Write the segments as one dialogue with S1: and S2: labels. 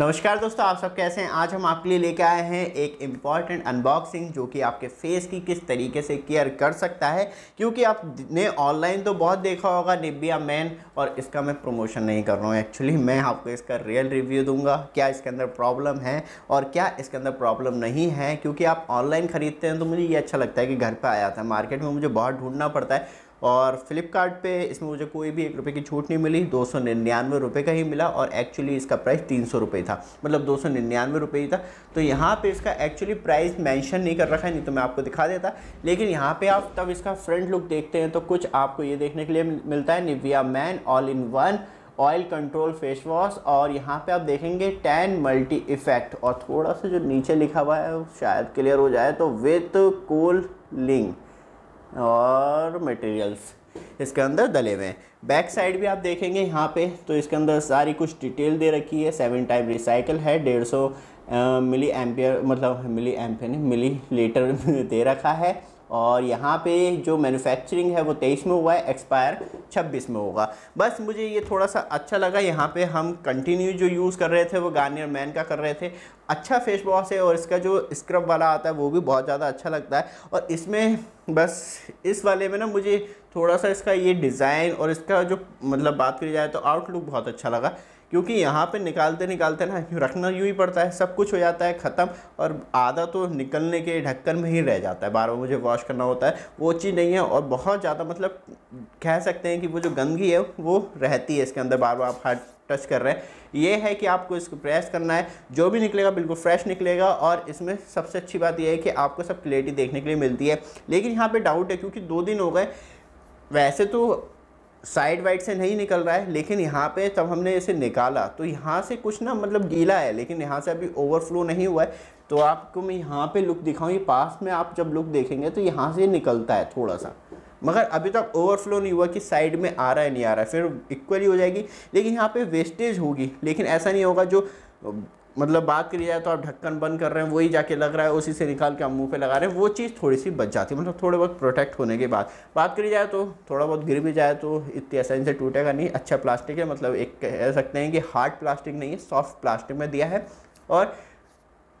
S1: नमस्कार दोस्तों आप सब कैसे हैं आज हम आपके लिए लेके आए हैं एक इम्पॉर्टेंट अनबॉक्सिंग जो कि आपके फेस की किस तरीके से केयर कर सकता है क्योंकि आपने ऑनलाइन तो बहुत देखा होगा निबिया मैन और इसका मैं प्रमोशन नहीं कर रहा हूँ एक्चुअली मैं आपको इसका रियल रिव्यू दूंगा क्या इसके अंदर प्रॉब्लम है और क्या इसके अंदर प्रॉब्लम नहीं है क्योंकि आप ऑनलाइन ख़रीदते हैं तो मुझे ये अच्छा लगता है कि घर पर आया था मार्केट में मुझे बहुत ढूंढना पड़ता है और फ्लिपकार्ट पे इसमें मुझे कोई भी एक रुपये की छूट नहीं मिली दो सौ निन्यानवे रुपये का ही मिला और एक्चुअली इसका प्राइस तीन सौ रुपये था मतलब दो सौ निन्यानवे रुपये ही था तो यहाँ पे इसका एक्चुअली प्राइस मेंशन नहीं कर रखा है नहीं तो मैं आपको दिखा देता लेकिन यहाँ पे आप तब इसका फ्रंट लुक देखते हैं तो कुछ आपको ये देखने के लिए मिलता है Nivea men all in one oil control face wash और यहाँ पे आप देखेंगे टैन मल्टी इफ़ेक्ट और थोड़ा सा जो नीचे लिखा हुआ है शायद क्लियर हो जाए तो विथ कोल लिंक और मटेरियल्स इसके अंदर दले हुए हैं बैक साइड भी आप देखेंगे यहाँ पे तो इसके अंदर सारी कुछ डिटेल दे रखी है सेवन टाइम रिसाइकल है डेढ़ सौ मिली एम्पियर मतलब मिली एम्पियर नहीं मिली लीटर दे रखा है और यहाँ पे जो मैन्युफैक्चरिंग है वो तेईस में हुआ है एक्सपायर छब्बीस में होगा बस मुझे ये थोड़ा सा अच्छा लगा यहाँ पे हम कंटिन्यू जो यूज़ कर रहे थे वो गार्नियर मैन का कर रहे थे अच्छा फेस वॉश है और इसका जो स्क्रब वाला आता है वो भी बहुत ज़्यादा अच्छा लगता है और इसमें बस इस वाले में ना मुझे थोड़ा सा इसका ये डिज़ाइन और इसका जो मतलब बात करी जाए तो आउटलुक बहुत अच्छा लगा क्योंकि यहाँ पे निकालते निकालते ना यूँ रखना यूँ ही पड़ता है सब कुछ हो जाता है ख़त्म और आधा तो निकलने के ढक्कन में ही रह जाता है बार बार मुझे वॉश करना होता है वो चीज़ नहीं है और बहुत ज़्यादा मतलब कह सकते हैं कि वो जो गंदगी है वो रहती है इसके अंदर बार बार आप हाथ टच कर रहे हैं ये है कि आपको इसको प्रेस करना है जो भी निकलेगा बिल्कुल फ्रेश निकलेगा और इसमें सबसे अच्छी बात यह है कि आपको सब क्लियरिटी देखने के लिए मिलती है लेकिन यहाँ पर डाउट है क्योंकि दो दिन हो गए वैसे तो साइड वाइड से नहीं निकल रहा है लेकिन यहाँ पे तब हमने इसे निकाला तो यहाँ से कुछ ना मतलब गीला है लेकिन यहाँ से अभी ओवरफ्लो नहीं हुआ है तो आपको मैं यहाँ पे लुक दिखाऊँ ये पास में आप जब लुक देखेंगे तो यहाँ से निकलता है थोड़ा सा मगर अभी तक ओवरफ्लो नहीं हुआ कि साइड में आ रहा है नहीं आ रहा है फिर इक्वली हो जाएगी लेकिन यहाँ पर वेस्टेज होगी लेकिन ऐसा नहीं होगा जो मतलब बात करी जाए तो आप ढक्कन बंद कर रहे हैं वही जाके लग रहा है उसी से निकाल के हम मुंह पे लगा रहे हैं वो चीज़ थोड़ी सी बच जाती है मतलब थोड़े बहुत प्रोटेक्ट होने के बाद बात करी जाए तो थोड़ा बहुत गिर भी जाए तो इतनी आसानी से टूटेगा नहीं अच्छा प्लास्टिक है मतलब एक कह सकते हैं कि हार्ड प्लास्टिक नहीं है सॉफ्ट प्लास्टिक में दिया है और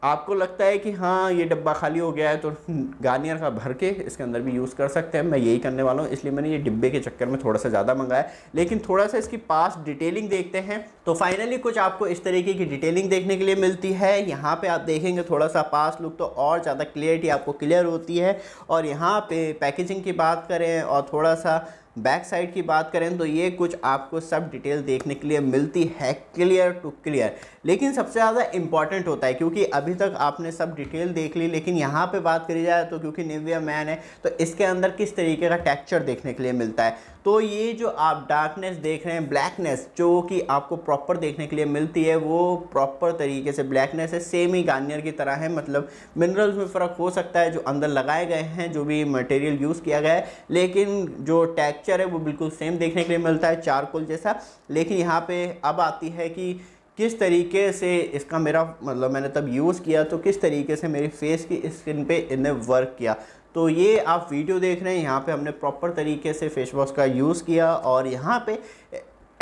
S1: आपको लगता है कि हाँ ये डिब्बा खाली हो गया है तो गार्नियर का भर के इसके अंदर भी यूज़ कर सकते हैं मैं यही करने वाला हूँ इसलिए मैंने ये डिब्बे के चक्कर में थोड़ा सा ज़्यादा मंगाया लेकिन थोड़ा सा इसकी पास डिटेलिंग देखते हैं तो फाइनली कुछ आपको इस तरीके की डिटेलिंग देखने के लिए मिलती है यहाँ पर आप देखेंगे थोड़ा सा पास लुक तो और ज़्यादा क्लियरिटी आपको क्लियर होती है और यहाँ पर पैकेजिंग की बात करें और थोड़ा सा बैक साइड की बात करें तो ये कुछ आपको सब डिटेल देखने के लिए मिलती है क्लियर टू क्लियर लेकिन सबसे ज़्यादा इंपॉर्टेंट होता है क्योंकि अभी तक आपने सब डिटेल देख ली लेकिन यहाँ पे बात करी जाए तो क्योंकि निविया मैन है तो इसके अंदर किस तरीके का टेक्चर देखने के लिए मिलता है तो ये जो आप डार्कनेस देख रहे हैं ब्लैकनेस जो कि आपको प्रॉपर देखने के लिए मिलती है वो प्रॉपर तरीके से ब्लैकनेस है सेम ही गार्नियर की तरह है मतलब मिनरल्स में फ़र्क हो सकता है जो अंदर लगाए गए हैं जो भी मटेरियल यूज़ किया गया है लेकिन जो टेक्चर है वो बिल्कुल सेम देखने के लिए मिलता है चारकोल जैसा लेकिन यहाँ पर अब आती है कि किस तरीके से इसका मेरा मतलब मैंने तब यूज़ किया तो किस तरीके से मेरी फेस की स्किन पे इन्हें वर्क किया तो ये आप वीडियो देख रहे हैं यहाँ पे हमने प्रॉपर तरीके से फेस वॉश का यूज़ किया और यहाँ पे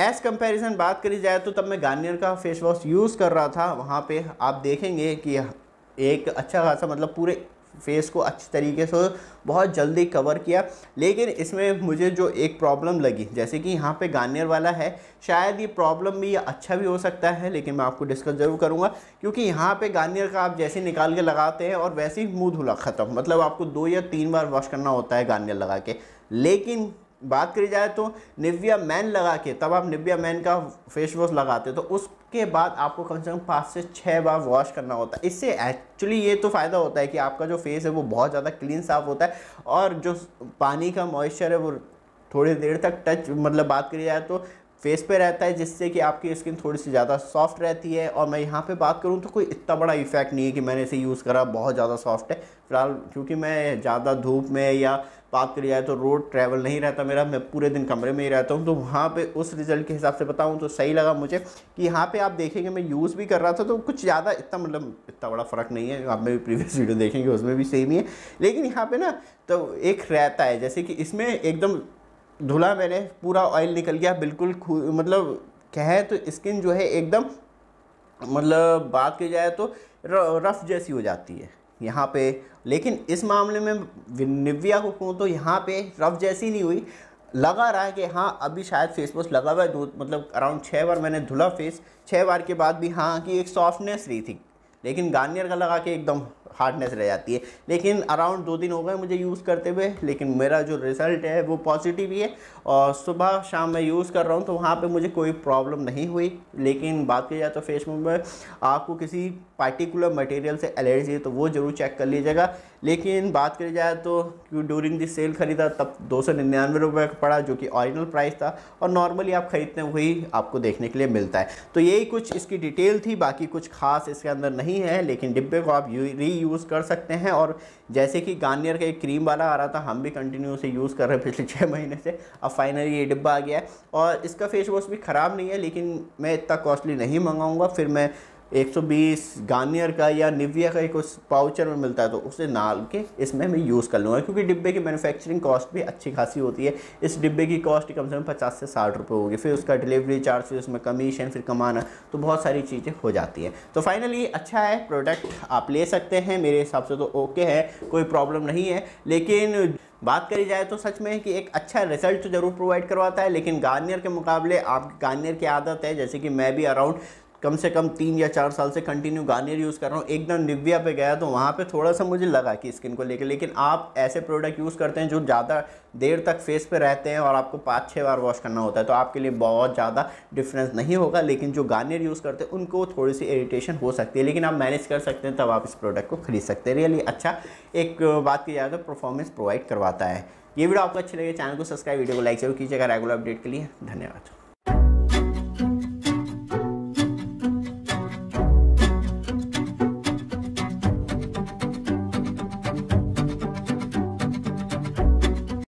S1: एज़ कंपैरिजन बात करी जाए तो तब मैं गार्नियर का फेस वॉश यूज़ कर रहा था वहाँ पर आप देखेंगे कि एक अच्छा खासा मतलब पूरे फेस को अच्छी तरीके से बहुत जल्दी कवर किया लेकिन इसमें मुझे जो एक प्रॉब्लम लगी जैसे कि यहाँ पे गार्नियर वाला है शायद ये प्रॉब्लम भी अच्छा भी हो सकता है लेकिन मैं आपको डिस्कस ज़रूर करूँगा क्योंकि यहाँ पे गार्नियर का आप जैसे निकाल के लगाते हैं और वैसे ही मुँह धुला ख़त्म मतलब आपको दो या तीन बार वॉश करना होता है गार्नियर लगा के लेकिन बात करी जाए तो निविया मैन लगा के तब आप निविया मैन का फेस वॉश लगाते तो उस के बाद आपको कम से कम पाँच से छः बार वॉश करना होता है इससे एक्चुअली ये तो फ़ायदा होता है कि आपका जो फेस है वो बहुत ज़्यादा क्लीन साफ होता है और जो पानी का मॉइस्चर है वो थोड़ी देर तक टच मतलब बात करी जाए तो फेस पे रहता है जिससे कि आपकी स्किन थोड़ी सी ज़्यादा सॉफ्ट रहती है और मैं यहाँ पे बात करूँ तो कोई इतना बड़ा इफेक्ट नहीं है कि मैंने इसे यूज़ करा बहुत ज़्यादा सॉफ्ट है फिलहाल क्योंकि मैं ज़्यादा धूप में या बात करी जाए तो रोड ट्रैवल नहीं रहता मेरा मैं पूरे दिन कमरे में ही रहता हूँ तो वहाँ पर उस रिज़ल्ट के हिसाब से बताऊँ तो सही लगा मुझे कि यहाँ पर आप देखेंगे मैं यूज़ भी कर रहा था तो कुछ ज़्यादा इतना मतलब इतना बड़ा फ़र्क नहीं है आप मेरी प्रीवियस वीडियो देखेंगे उसमें भी सेम ही है लेकिन यहाँ पर ना तो एक रहता है जैसे कि इसमें एकदम धुला मैंने पूरा ऑयल निकल गया बिल्कुल मतलब कहें तो स्किन जो है एकदम मतलब बात की जाए तो रफ़ जैसी हो जाती है यहाँ पे लेकिन इस मामले में निविया को कहूँ तो यहाँ पे रफ़ जैसी नहीं हुई लगा रहा है कि हाँ अभी शायद फेस वॉश लगा हुआ है दो मतलब अराउंड छः बार मैंने धुला फेस छः बार के बाद भी हाँ कि एक सॉफ्टनेस रही थी लेकिन गार्नियर का लगा के एकदम हार्डनेस रह जाती है लेकिन अराउंड दो दिन हो गए मुझे यूज़ करते हुए लेकिन मेरा जो रिज़ल्ट है वो पॉजिटिव ही है और सुबह शाम मैं यूज़ कर रहा हूँ तो वहाँ पर मुझे कोई प्रॉब्लम नहीं हुई लेकिन बात की जाए तो फेस में आपको किसी पार्टिकुलर मटेरियल से एलर्जी है तो वो ज़रूर चेक कर लीजिएगा लेकिन बात करी जाए तो ड्यूरिंग दिस सेल ख़रीदा तब दो सौ निन्यानवे रुपये का पड़ा जो कि ऑरिजिनल प्राइस था और नॉर्मली आप ख़रीदते हैं वही आपको देखने के लिए मिलता है तो यही कुछ इसकी डिटेल थी बाकी कुछ खास इसके अंदर नहीं है लेकिन डिब्बे को आप री यूज़ कर सकते हैं और जैसे कि गार्नियर का एक क्रीम वाला आ रहा था हम भी कंटिन्यू से यूज़ कर रहे हैं पिछले छः महीने से अब फाइनली ये डिब्बा आ गया है और इसका फेस वॉश भी ख़राब नहीं है लेकिन मैं इतना कॉस्टली नहीं मंगाऊँगा फिर मैं 120 गार्नियर का या निविया का एक उस पाउचर में मिलता है तो उसे नाल के इसमें मैं यूज़ कर लूँगा क्योंकि डिब्बे की मैन्युफैक्चरिंग कॉस्ट भी अच्छी खासी होती है इस डिब्बे की कॉस्ट कम से कम पचास से साठ रुपये होगी फिर उसका डिलीवरी चार्ज फिर उसमें कमीशन फिर कमाना तो बहुत सारी चीज़ें हो जाती हैं तो फाइनली अच्छा है प्रोडक्ट आप ले सकते हैं मेरे हिसाब से तो ओके है कोई प्रॉब्लम नहीं है लेकिन बात करी जाए तो सच में है कि एक अच्छा रिजल्ट तो ज़रूर प्रोवाइड करवाता है लेकिन गार्नियर के मुकाबले आप गार्नियर की आदत है जैसे कि मैं भी अराउंड कम से कम तीन या चार साल से कंटिन्यू गार्नियर यूज़ कर रहा हूँ एकदम निव्या निविया पे गया तो वहाँ पे थोड़ा सा मुझे लगा कि स्किन को लेके लेकिन आप ऐसे प्रोडक्ट यूज़ करते हैं जो ज़्यादा देर तक फेस पे रहते हैं और आपको पाँच छः बार वॉश करना होता है तो आपके लिए बहुत ज़्यादा डिफरेंस नहीं होगा लेकिन जो गार्नियर यूज़ करते हैं उनको थोड़ी सी इरीटेशन हो सकती है लेकिन आप मैनेज कर सकते हैं तब आप इस प्रोडक्ट को खरीद सकते हैं रियली अच्छा एक बात की जाए तो परफॉर्मेंस प्रोवाइड करवाता है ये वीडियो आपको अच्छी लगे चैनल को सब्सक्राइब वीडियो को लाइक जरूर कीजिएगा रेगुलर अपडेट के लिए धन्यवाद